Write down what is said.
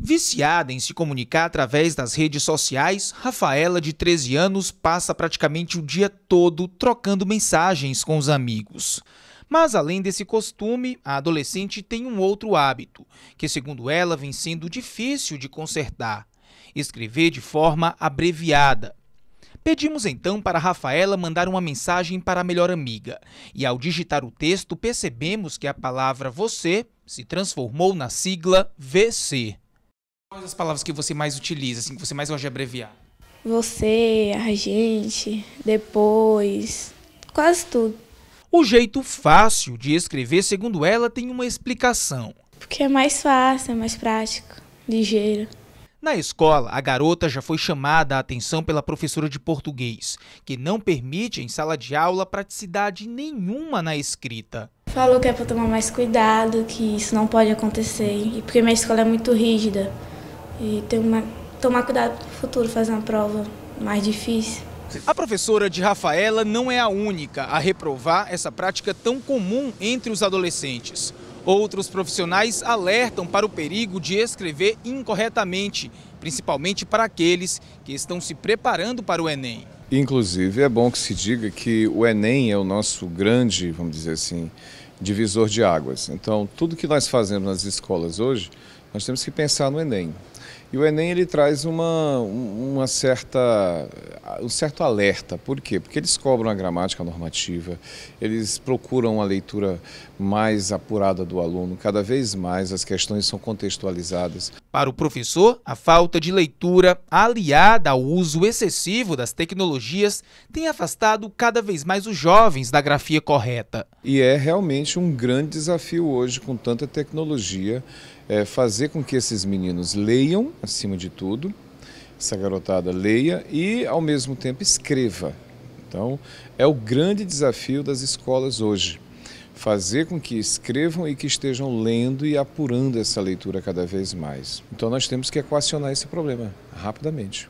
Viciada em se comunicar através das redes sociais, Rafaela, de 13 anos, passa praticamente o dia todo trocando mensagens com os amigos. Mas além desse costume, a adolescente tem um outro hábito, que segundo ela vem sendo difícil de consertar: escrever de forma abreviada. Pedimos então para Rafaela mandar uma mensagem para a melhor amiga, e ao digitar o texto percebemos que a palavra você se transformou na sigla VC. Quais as palavras que você mais utiliza, assim, que você mais gosta de abreviar? Você, a gente, depois, quase tudo. O jeito fácil de escrever, segundo ela, tem uma explicação. Porque é mais fácil, é mais prático, ligeiro. Na escola, a garota já foi chamada a atenção pela professora de português, que não permite em sala de aula praticidade nenhuma na escrita. Falou que é para tomar mais cuidado, que isso não pode acontecer, e porque minha escola é muito rígida e ter uma, tomar cuidado no futuro, fazer uma prova mais difícil. A professora de Rafaela não é a única a reprovar essa prática tão comum entre os adolescentes. Outros profissionais alertam para o perigo de escrever incorretamente, principalmente para aqueles que estão se preparando para o Enem. Inclusive, é bom que se diga que o Enem é o nosso grande, vamos dizer assim, divisor de águas. Então, tudo que nós fazemos nas escolas hoje, nós temos que pensar no Enem. E o Enem ele traz uma, uma certa, ah, um certo alerta. Por quê? Porque eles cobram a gramática normativa, eles procuram a leitura mais apurada do aluno, cada vez mais as questões são contextualizadas. Para o professor, a falta de leitura, aliada ao uso excessivo das tecnologias, tem afastado cada vez mais os jovens da grafia correta. E é realmente um grande desafio hoje, com tanta tecnologia é fazer com que esses meninos leiam, acima de tudo, essa garotada leia e, ao mesmo tempo, escreva. Então, é o grande desafio das escolas hoje. Fazer com que escrevam e que estejam lendo e apurando essa leitura cada vez mais. Então, nós temos que equacionar esse problema rapidamente.